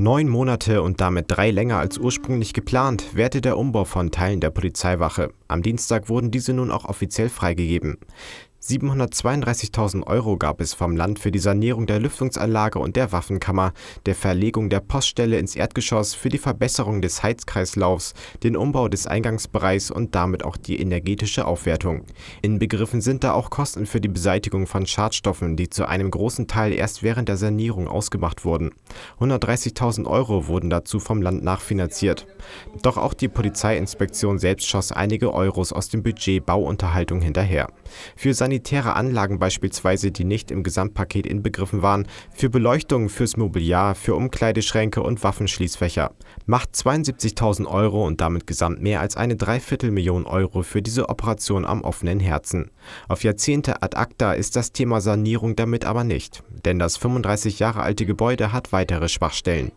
Neun Monate und damit drei länger als ursprünglich geplant währte der Umbau von Teilen der Polizeiwache. Am Dienstag wurden diese nun auch offiziell freigegeben. 732.000 Euro gab es vom Land für die Sanierung der Lüftungsanlage und der Waffenkammer, der Verlegung der Poststelle ins Erdgeschoss für die Verbesserung des Heizkreislaufs, den Umbau des Eingangsbereichs und damit auch die energetische Aufwertung. Inbegriffen sind da auch Kosten für die Beseitigung von Schadstoffen, die zu einem großen Teil erst während der Sanierung ausgemacht wurden. 130.000 Euro wurden dazu vom Land nachfinanziert. Doch auch die Polizeiinspektion selbst schoss einige Euros aus dem Budget Bauunterhaltung hinterher. Für sanitäre Anlagen beispielsweise, die nicht im Gesamtpaket inbegriffen waren, für Beleuchtung, fürs Mobiliar, für Umkleideschränke und Waffenschließfächer. Macht 72.000 Euro und damit gesamt mehr als eine Dreiviertelmillion Euro für diese Operation am offenen Herzen. Auf Jahrzehnte ad acta ist das Thema Sanierung damit aber nicht, denn das 35 Jahre alte Gebäude hat weitere Schwachstellen.